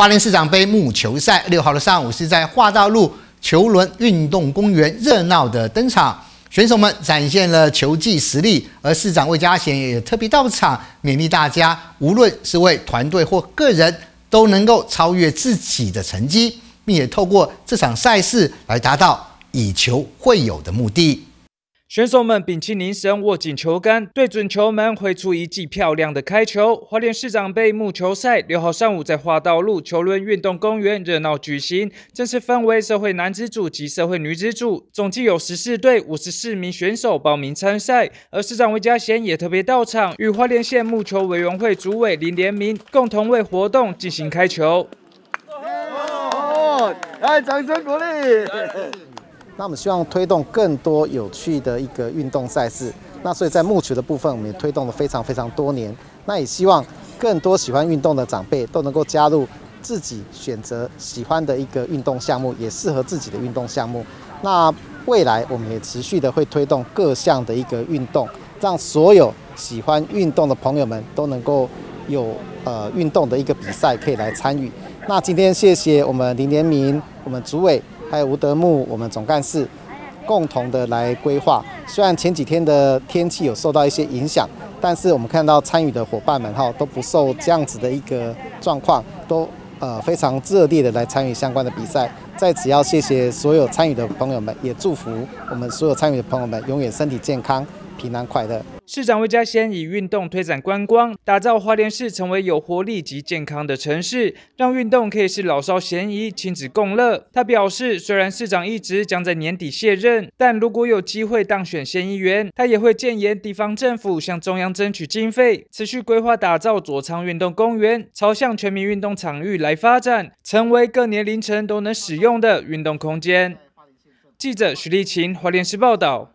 花莲市长杯木球赛六号的上午是在华道路球轮运动公园热闹的登场，选手们展现了球技实力，而市长魏家贤也特别到场勉励大家，无论是为团队或个人，都能够超越自己的成绩，并也透过这场赛事来达到以球会友的目的。选手们屏气凝神，握紧球杆，对准球门，挥出一记漂亮的开球。花莲市长杯木球赛六号上午在花道路球轮运动公园热闹举行，正式分为社会男子组及社会女子组，总计有十四队、五十四名选手报名参赛。而市长魏家贤也特别到场，与花莲县木球委员会主委林联明共同为活动进行开球。哦，来掌声鼓励。那我们希望推动更多有趣的一个运动赛事。那所以在木球的部分，我们也推动了非常非常多年。那也希望更多喜欢运动的长辈都能够加入，自己选择喜欢的一个运动项目，也适合自己的运动项目。那未来我们也持续的会推动各项的一个运动，让所有喜欢运动的朋友们都能够有呃运动的一个比赛可以来参与。那今天谢谢我们林连明，我们主委。还有吴德木，我们总干事共同的来规划。虽然前几天的天气有受到一些影响，但是我们看到参与的伙伴们哈都不受这样子的一个状况，都呃非常热烈的来参与相关的比赛。在此要谢谢所有参与的朋友们，也祝福我们所有参与的朋友们永远身体健康、平安快乐。市长魏家先以运动推展观光，打造华莲市成为有活力及健康的城市，让运动可以是老少咸宜、亲子共乐。他表示，虽然市长一职将在年底卸任，但如果有机会当选县议员，他也会建言地方政府向中央争取经费，持续规划打造左仓运动公园，朝向全民运动场域来发展，成为各年龄层都能使用的运动空间。记者许立晴，华联市报道。